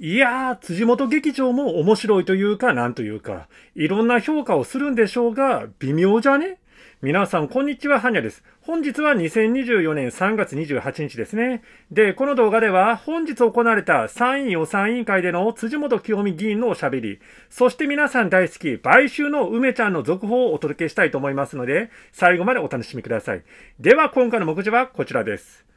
いやー、辻元劇場も面白いというか、なんというか、いろんな評価をするんでしょうが、微妙じゃね皆さん、こんにちは、はにゃです。本日は2024年3月28日ですね。で、この動画では、本日行われた参院予算委員会での辻元清美議員のおしゃべり、そして皆さん大好き、買収の梅ちゃんの続報をお届けしたいと思いますので、最後までお楽しみください。では、今回の目次はこちらです。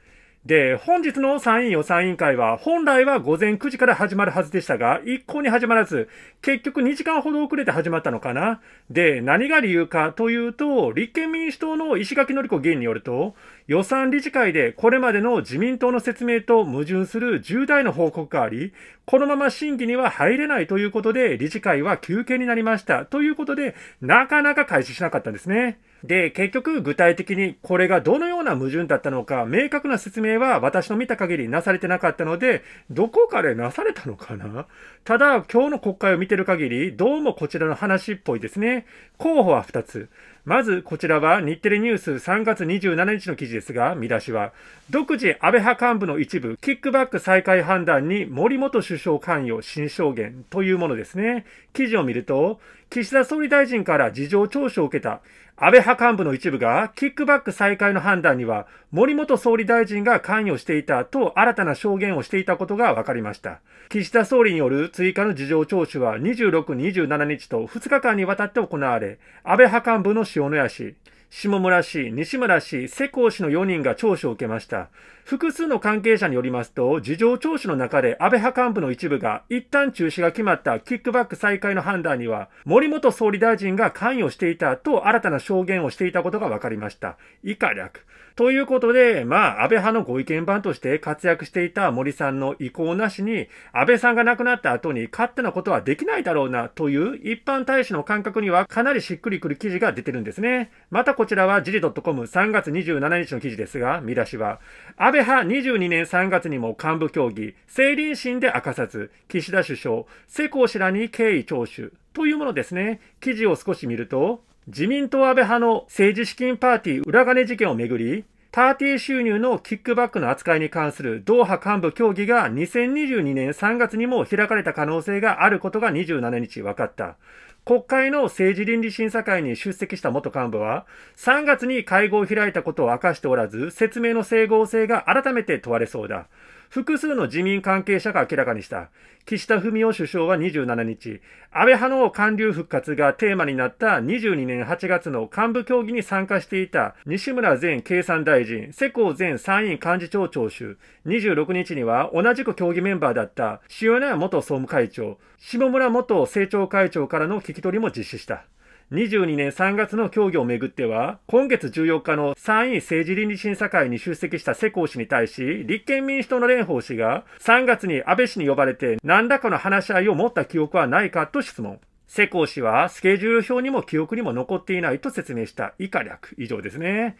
で、本日の参院予算委員会は、本来は午前9時から始まるはずでしたが、一向に始まらず、結局2時間ほど遅れて始まったのかな。で、何が理由かというと、立憲民主党の石垣のり子議員によると、予算理事会でこれまでの自民党の説明と矛盾する重大な報告があり、このまま審議には入れないということで、理事会は休憩になりました。ということで、なかなか開始しなかったんですね。で、結局具体的にこれがどのような矛盾だったのか、明確な説明は私の見た限りなされてなかったので、どこかでなされたのかなただ、今日の国会を見てる限り、どうもこちらの話っぽいですね。候補は2つ。まずこちらは日テレニュース3月27日の記事ですが、見出しは、独自安倍派幹部の一部、キックバック再開判断に森元首相関与新証言というものですね。記事を見ると、岸田総理大臣から事情聴取を受けた安倍派幹部の一部がキックバック再開の判断には森元総理大臣が関与していたと新たな証言をしていたことが分かりました。岸田総理による追加の事情聴取は26、27日と2日間にわたって行われ、安倍派幹部の塩谷氏、下村氏、西村氏、世耕氏の4人が聴取を受けました。複数の関係者によりますと、事情聴取の中で安倍派幹部の一部が一旦中止が決まったキックバック再開の判断には、森元総理大臣が関与していたと新たな証言をしていたことが分かりました。以下略。ということで、まあ、安倍派のご意見番として活躍していた森さんの意向なしに、安倍さんが亡くなった後に勝手なことはできないだろうなという一般大使の感覚にはかなりしっくりくる記事が出てるんですね。またこちらはジリドットコム3月27日の記事ですが、見出しは、安倍派22年3月にも幹部協議、成林審で明かさず、岸田首相、世耕氏らに敬意聴取というものですね。記事を少し見ると、自民党安倍派の政治資金パーティー裏金事件をめぐり、パーティー収入のキックバックの扱いに関する同派幹部協議が2022年3月にも開かれた可能性があることが27日分かった。国会の政治倫理審査会に出席した元幹部は、3月に会合を開いたことを明かしておらず、説明の整合性が改めて問われそうだ。複数の自民関係者が明らかにした。岸田文雄首相は27日、安倍派の官流復活がテーマになった22年8月の幹部協議に参加していた西村前経産大臣、世耕前参院幹事長聴取、26日には同じく協議メンバーだった塩谷元総務会長、下村元政調会長からの聞き取りも実施した。22年3月の協議をめぐっては、今月14日の参院政治倫理審査会に出席した世耕氏に対し、立憲民主党の蓮舫氏が、3月に安倍氏に呼ばれて何らかの話し合いを持った記憶はないかと質問。世耕氏は、スケジュール表にも記憶にも残っていないと説明した以下略。以上ですね。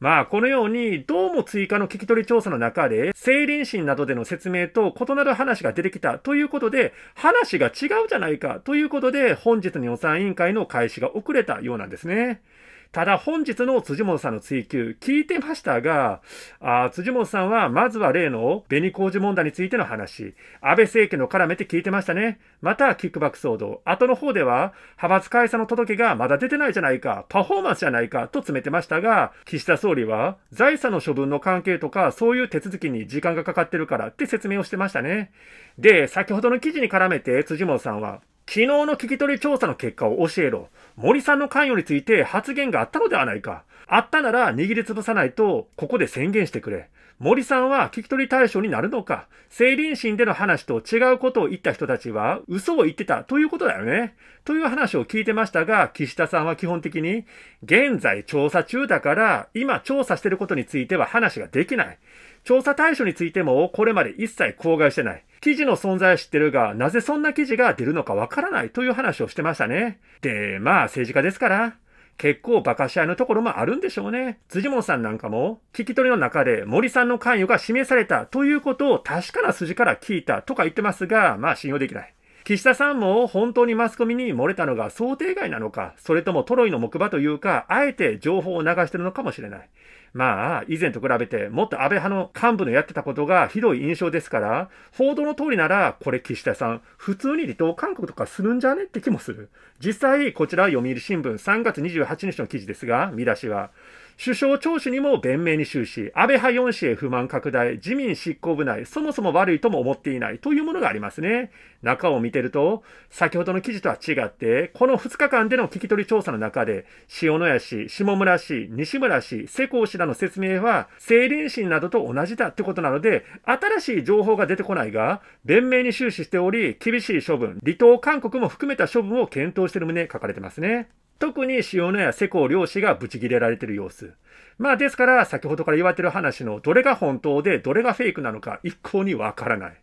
まあ、このように、どうも追加の聞き取り調査の中で、生林心などでの説明と異なる話が出てきたということで、話が違うじゃないかということで、本日の予算委員会の開始が遅れたようなんですね。ただ本日の辻本さんの追及、聞いてましたが、あ辻本さんはまずは例の紅麹問題についての話、安倍政権の絡めて聞いてましたね。またキックバック騒動、後の方では派閥解散の届けがまだ出てないじゃないか、パフォーマンスじゃないかと詰めてましたが、岸田総理は財産の処分の関係とかそういう手続きに時間がかかってるからって説明をしてましたね。で、先ほどの記事に絡めて辻本さんは、昨日の聞き取り調査の結果を教えろ。森さんの関与について発言があったのではないか。あったなら握りつぶさないと、ここで宣言してくれ。森さんは聞き取り対象になるのか生林審での話と違うことを言った人たちは嘘を言ってたということだよね。という話を聞いてましたが、岸田さんは基本的に、現在調査中だから、今調査してることについては話ができない。調査対象についてもこれまで一切口外してない。記事の存在は知ってるが、なぜそんな記事が出るのかわからないという話をしてましたね。で、まあ政治家ですから。結構馬鹿し合いのところもあるんでしょうね。辻本さんなんかも、聞き取りの中で森さんの関与が示されたということを確かな筋から聞いたとか言ってますが、まあ信用できない。岸田さんも本当にマスコミに漏れたのが想定外なのか、それともトロイの木馬というか、あえて情報を流してるのかもしれない。まあ、以前と比べて、もっと安倍派の幹部のやってたことがひどい印象ですから、報道の通りなら、これ岸田さん、普通に離党勧告とかするんじゃねって気もする。実際、こちら読売新聞3月28日の記事ですが、見出しは、首相聴取にも弁明に終始、安倍派4氏へ不満拡大、自民執行部内、そもそも悪いとも思っていないというものがありますね。中を見てると、先ほどの記事とは違って、この2日間での聞き取り調査の中で、塩谷氏、下村氏、西村氏、世耕氏らの説明は、政倫審などと同じだってことなので、新しい情報が出てこないが、弁明に終始しており、厳しい処分、離党勧告も含めた処分を検討している旨書かれてますね。特に塩野や世耕漁師がブチギレられている様子。まあですから先ほどから言われている話のどれが本当でどれがフェイクなのか一向にわからない。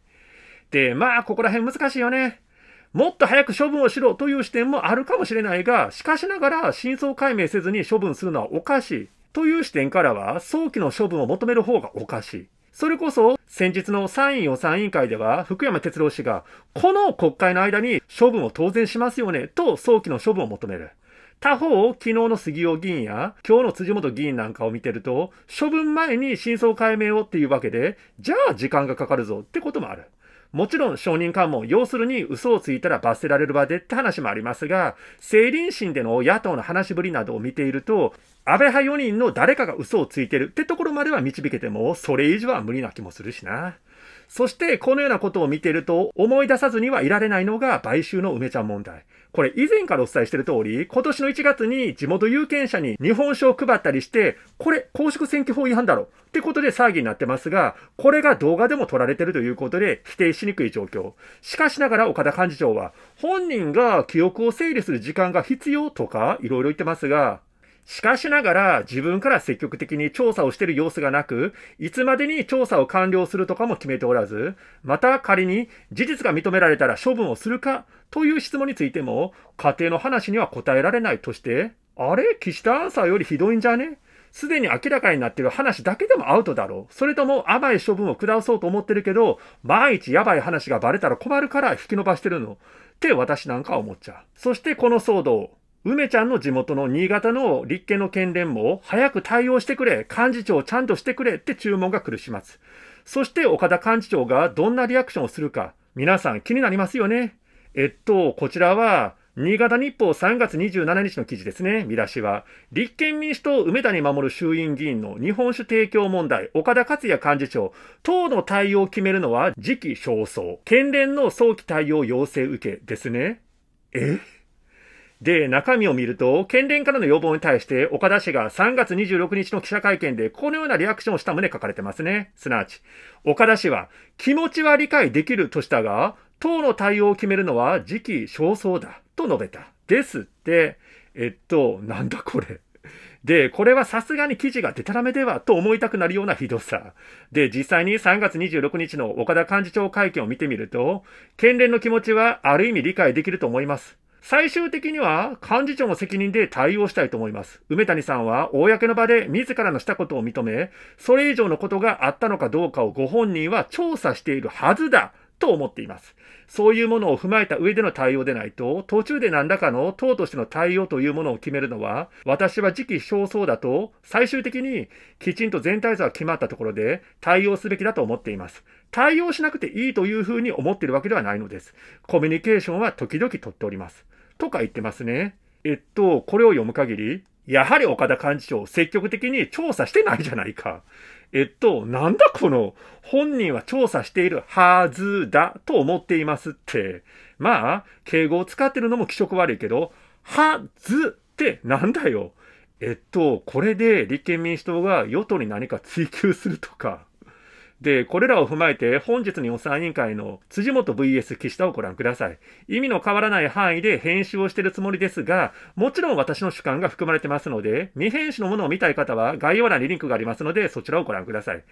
で、まあここら辺難しいよね。もっと早く処分をしろという視点もあるかもしれないが、しかしながら真相解明せずに処分するのはおかしいという視点からは早期の処分を求める方がおかしい。それこそ先日の参院予算委員会では福山哲郎氏がこの国会の間に処分を当然しますよねと早期の処分を求める。他方、昨日の杉尾議員や、今日の辻元議員なんかを見てると、処分前に真相解明をっていうわけで、じゃあ時間がかかるぞってこともある。もちろん証人喚問、要するに嘘をついたら罰せられる場でって話もありますが、政倫審での野党の話しぶりなどを見ていると、安倍派4人の誰かが嘘をついてるってところまでは導けても、それ以上は無理な気もするしな。そして、このようなことを見ていると、思い出さずにはいられないのが買収の梅ちゃん問題。これ以前からお伝えしている通り、今年の1月に地元有権者に日本酒を配ったりして、これ公職選挙法違反だろってことで騒ぎになってますが、これが動画でも撮られてるということで否定しにくい状況。しかしながら岡田幹事長は、本人が記憶を整理する時間が必要とかいろいろ言ってますが、しかしながら自分から積極的に調査をしている様子がなく、いつまでに調査を完了するとかも決めておらず、また仮に事実が認められたら処分をするかという質問についても、家庭の話には答えられないとして、あれ岸田アンサーよりひどいんじゃねすでに明らかになっている話だけでもアウトだろう。それとも甘い処分を下そうと思ってるけど、万一やばい話がバレたら困るから引き伸ばしてるの。って私なんか思っちゃう。そしてこの騒動、梅ちゃんの地元の新潟の立憲の県連も早く対応してくれ、幹事長をちゃんとしてくれって注文が来します。そして岡田幹事長がどんなリアクションをするか、皆さん気になりますよね。えっと、こちらは、新潟日報3月27日の記事ですね、見出しは。立憲民主党梅田に守る衆院議員の日本酒提供問題、岡田克也幹事長、党の対応を決めるのは時期尚早。県連の早期対応要請受けですね。えで、中身を見ると、県連からの要望に対して、岡田氏が3月26日の記者会見で、このようなリアクションをした旨書かれてますね。すなわち、岡田氏は、気持ちは理解できるとしたが、党の対応を決めるのは時期尚早だ、と述べた。ですって、えっと、なんだこれ。で、これはさすがに記事がデタラメではと思いたくなるようなひどさ。で、実際に3月26日の岡田幹事長会見を見てみると、県連の気持ちはある意味理解できると思います。最終的には幹事長の責任で対応したいと思います。梅谷さんは公の場で自らのしたことを認め、それ以上のことがあったのかどうかをご本人は調査しているはずだと思っています。そういうものを踏まえた上での対応でないと、途中で何らかの党としての対応というものを決めるのは、私は時期尚早だと、最終的にきちんと全体像が決まったところで対応すべきだと思っています。対応しなくていいというふうに思っているわけではないのです。コミュニケーションは時々とっております。とか言ってますね。えっと、これを読む限り、やはり岡田幹事長を積極的に調査してないじゃないか。えっと、なんだこの、本人は調査しているはずだと思っていますって。まあ、敬語を使ってるのも気色悪いけど、はずってなんだよ。えっと、これで立憲民主党が与党に何か追及するとか、で、これらを踏まえて本日の予算委員会の辻元 VS 岸田をご覧ください。意味の変わらない範囲で編集をしているつもりですが、もちろん私の主観が含まれてますので、未編集のものを見たい方は概要欄にリンクがありますので、そちらをご覧ください。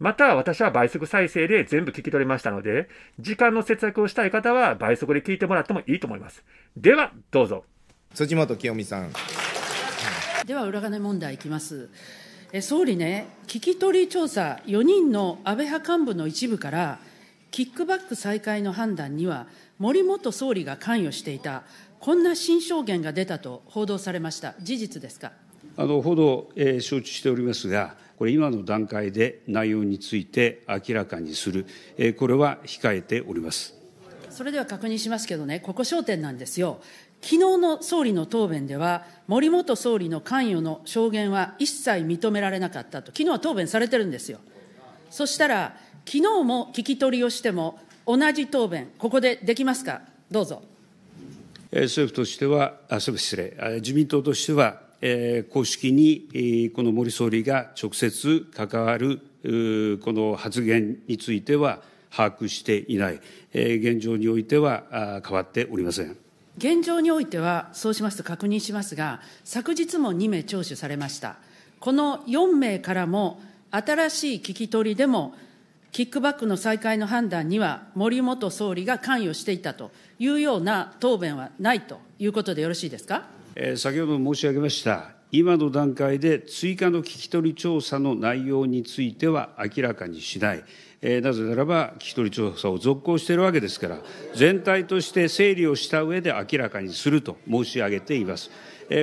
また、私は倍速再生で全部聞き取りましたので、時間の節約をしたい方は倍速で聞いてもらってもいいと思います。では、どうぞ。辻元清美さん。では、裏金問題いきます。総理ね、聞き取り調査、4人の安倍派幹部の一部から、キックバック再開の判断には、森元総理が関与していた、こんな新証言が出たと報道されました、事実ですかあの報道、えー、承知しておりますが、これ、今の段階で内容について明らかにする、えー、これは控えております。それでは確認しますけどね、ここ焦点なんですよ。昨日の総理の答弁では、森元総理の関与の証言は一切認められなかったと、昨日は答弁されてるんですよ。そしたら、昨日も聞き取りをしても、同じ答弁、ここでできますか、どうぞ。政府としては、あ失礼、自民党としては、公式にこの森総理が直接関わるこの発言については、把握していない、現状においては変わっておりません。現状においては、そうしますと確認しますが、昨日も2名聴取されました。この4名からも、新しい聞き取りでも、キックバックの再開の判断には、森元総理が関与していたというような答弁はないということでよろしいですか。先ほど申し上げました、今の段階で追加の聞き取り調査の内容については明らかにしない。なぜならば、聞き取り調査を続行しているわけですから、全体として整理をした上で明らかにすると申し上げています。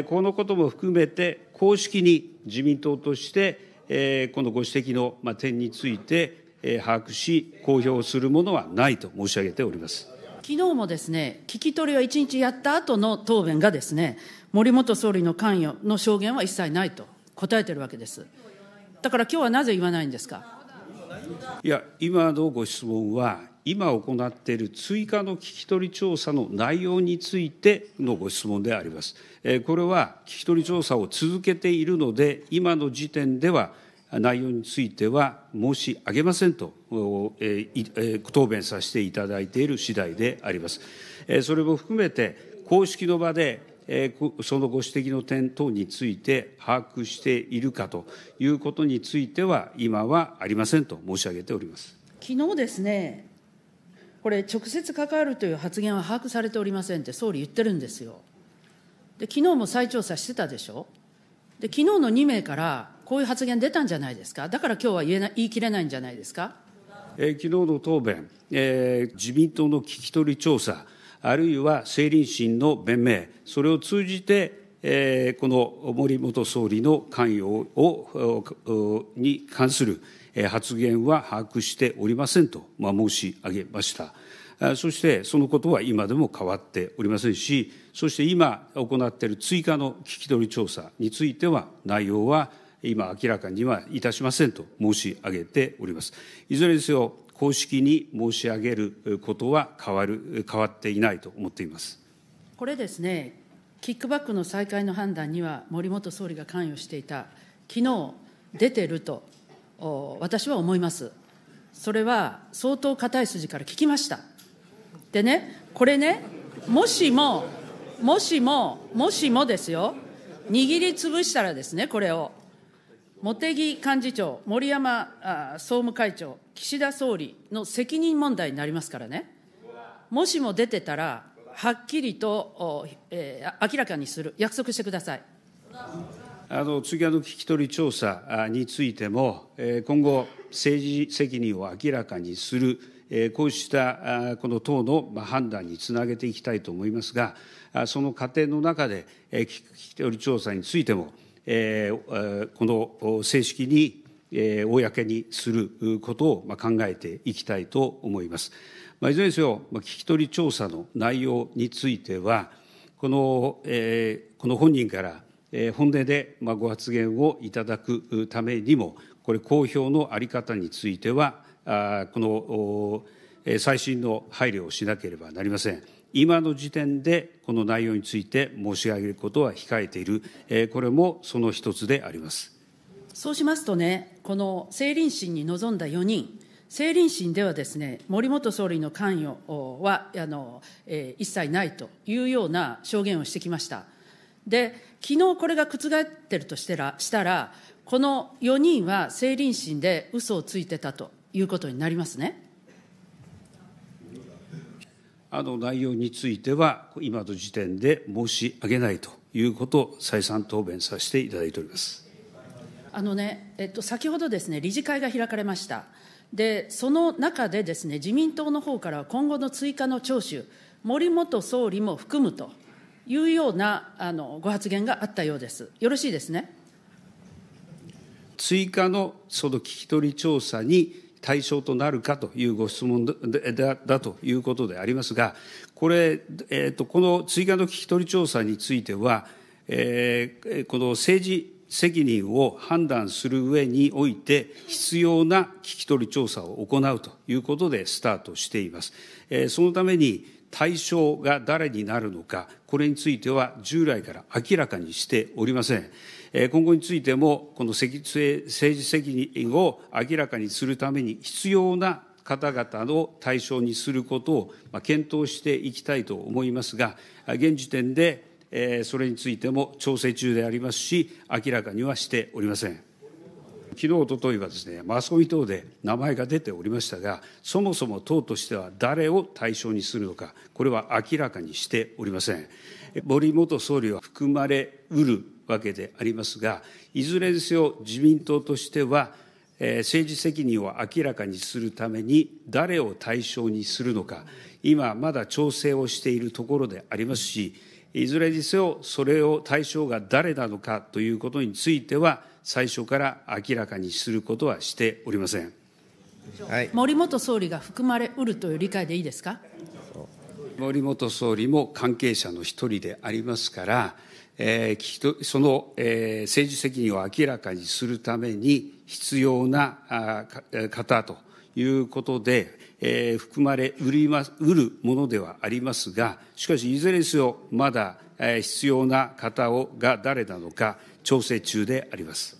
このことも含めて、公式に自民党として、このご指摘の点について、把握し、公表するものはないと申し上げております。昨日もですね、聞き取りを1日やった後の答弁がですね、森元総理の関与の証言は一切ないと答えてるわけです。だから今日はなぜ言わないんですか。いや、今のご質問は、今行っている追加の聞き取り調査の内容についてのご質問であります。これは聞き取り調査を続けているので、今の時点では、内容については申し上げませんと、答弁させていただいている次第であります。それも含めて、公式の場でそのご指摘の点等について把握しているかということについては、今はありませんと申し上げております昨日ですね、これ、直接関わるという発言は把握されておりませんって、総理言ってるんですよ。で昨日も再調査してたでしょ。で昨日の2名からこういう発言出たんじゃないですか、だから今日は言えな言い切れないんじゃないですか。え昨日の答弁、えー、自民党の聞き取り調査、あるいは政倫審の弁明、それを通じて、この森元総理の関与をに関する発言は把握しておりませんと申し上げました。そしてそのことは今でも変わっておりませんし、そして今行っている追加の聞き取り調査については、内容は今明らかにはいたしませんと申し上げております。いずれにせよ、公式に申し上げることは変わる変わっていないと思っていますこれですね、キックバックの再開の判断には森元総理が関与していた、昨日出てると私は思います。それは相当固い筋から聞きました。でね、これね、もしも、もしも、もしもですよ、握りつぶしたらですね、これを。茂木幹事長、森山総務会長、岸田総理の責任問題になりますからね、もしも出てたら、はっきりと、えー、明らかにする、約束してください。あの次の聞き取り調査についても、今後、政治責任を明らかにする、こうしたこの党の判断につなげていきたいと思いますが、その過程の中で、聞き取り調査についても、この正式に公にすることを考えていきたいと思います。いずれにせよ、聞き取り調査の内容については、このこの本人から本音でご発言をいただくためにも、これ、公表の在り方については、この最新の配慮をしなければなりません。今の時点でこの内容について申し上げることは控えている、これもその一つでありますそうしますとね、この政倫審に臨んだ4人、政倫審ではですね、森元総理の関与はあの、えー、一切ないというような証言をしてきました。で、昨日これが覆ってるとしたら、したらこの4人は政倫審で嘘をついてたということになりますね。内容については、今の時点で申し上げないということを再三答弁させていただいておりますあのね、えっと、先ほどですね、理事会が開かれました。で、その中でですね、自民党の方からは今後の追加の聴取、森元総理も含むというようなあのご発言があったようです。よろしいですね。追加のその聞き取り調査に対象となるかというご質問だということでありますが、これ、えーと、この追加の聞き取り調査については、えー、この政治責任を判断する上において、必要な聞き取り調査を行うということでスタートしています。えー、そのために、対象が誰になるのか、これについては従来から明らかにしておりません。今後についても、この政治責任を明らかにするために必要な方々を対象にすることを検討していきたいと思いますが、現時点でそれについても調整中でありますし、明らかにはしておりません。昨日、おとといはですね、マスコミ等で名前が出ておりましたが、そもそも党としては誰を対象にするのか、これは明らかにしておりません。森元総理は含まれうるわけでありますが、いずれにせよ自民党としては、政治責任を明らかにするために誰を対象にするのか、今まだ調整をしているところでありますし、いずれにせよそれを対象が誰なのかということについては、最初から明らかにすることはしておりません。はい、森元総理が含まれうるという理解でいいですか。森総理も関係者の一人でありますから、えー、その、えー、政治責任を明らかにするために必要な方ということで、えー、含まれうるものではありますが、しかし、いずれにせよ、まだ、えー、必要な方をが誰なのか、調整中であります。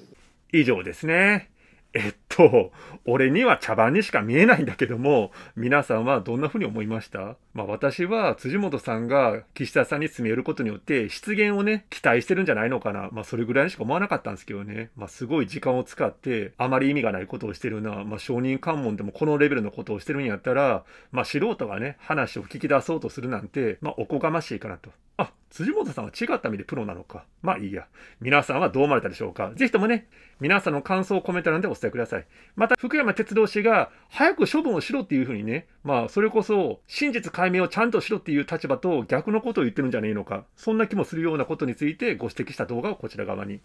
以上ですね。えっと、俺には茶番にしか見えないんだけども、皆さんはどんな風に思いましたまあ私は辻元さんが岸田さんに詰め寄ることによって失言をね、期待してるんじゃないのかな。まあそれぐらいにしか思わなかったんですけどね。まあすごい時間を使って、あまり意味がないことをしてるな。まあ承認喚問でもこのレベルのことをしてるんやったら、まあ素人がね、話を聞き出そうとするなんて、まあおこがましいかなと。あ、辻元さんは違った意味でプロなのか。まあいいや。皆さんはどう思われたでしょうか。ぜひともね、皆さんの感想をコメント欄でお伝えください。また、福山哲郎氏が、早く処分をしろっていうふうにね、まあ、それこそ、真実解明をちゃんとしろっていう立場と逆のことを言ってるんじゃねえのか。そんな気もするようなことについてご指摘した動画をこちら側に。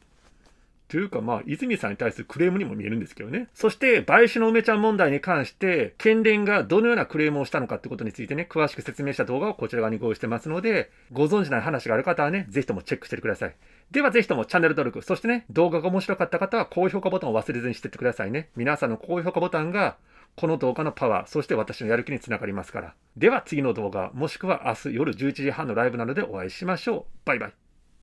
というかまあ、泉さんに対するクレームにも見えるんですけどね。そして、買収の梅ちゃん問題に関して、県連がどのようなクレームをしたのかってことについてね、詳しく説明した動画をこちら側にご用意してますので、ご存知ない話がある方はね、ぜひともチェックしてください。ではぜひともチャンネル登録、そしてね、動画が面白かった方は高評価ボタンを忘れずにしてってくださいね。皆さんの高評価ボタンが、この動画のパワー、そして私のやる気につながりますから。では次の動画、もしくは明日夜11時半のライブなどでお会いしましょう。バイバイ。